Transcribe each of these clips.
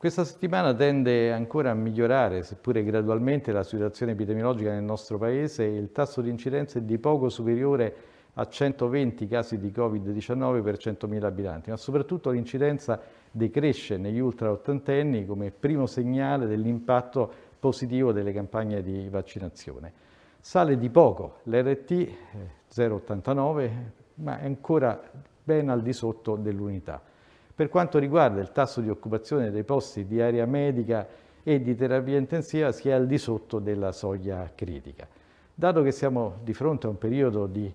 Questa settimana tende ancora a migliorare, seppure gradualmente, la situazione epidemiologica nel nostro Paese e il tasso di incidenza è di poco superiore a 120 casi di Covid-19 per 100.000 abitanti, ma soprattutto l'incidenza decresce negli ultra-ottantenni come primo segnale dell'impatto positivo delle campagne di vaccinazione. Sale di poco l'RT 0,89, eh, ma è ancora ben al di sotto dell'unità. Per quanto riguarda il tasso di occupazione dei posti di area medica e di terapia intensiva si è al di sotto della soglia critica. Dato che siamo di fronte a un periodo di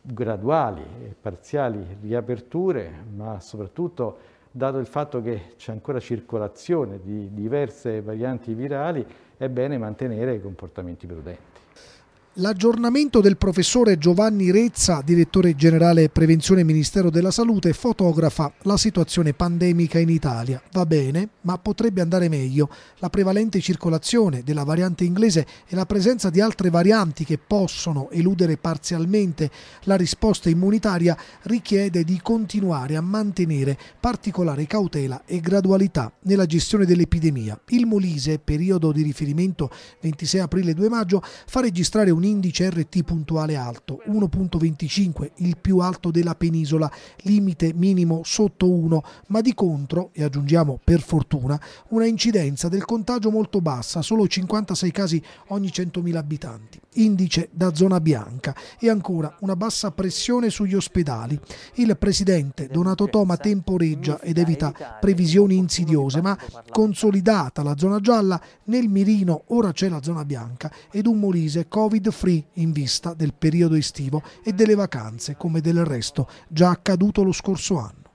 graduali e parziali riaperture, ma soprattutto dato il fatto che c'è ancora circolazione di diverse varianti virali, è bene mantenere i comportamenti prudenti. L'aggiornamento del professore Giovanni Rezza, direttore generale Prevenzione Ministero della Salute, fotografa la situazione pandemica in Italia. Va bene, ma potrebbe andare meglio. La prevalente circolazione della variante inglese e la presenza di altre varianti che possono eludere parzialmente la risposta immunitaria richiede di continuare a mantenere particolare cautela e gradualità nella gestione dell'epidemia. Il Molise, periodo di riferimento 26 aprile-2 maggio, fa registrare un indice RT puntuale alto, 1.25, il più alto della penisola, limite minimo sotto 1, ma di contro, e aggiungiamo per fortuna, una incidenza del contagio molto bassa, solo 56 casi ogni 100.000 abitanti, indice da zona bianca e ancora una bassa pressione sugli ospedali. Il presidente Donato Toma temporeggia ed evita previsioni insidiose, ma consolidata la zona gialla, nel mirino ora c'è la zona bianca ed un Molise Covid free in vista del periodo estivo e delle vacanze come del resto già accaduto lo scorso anno.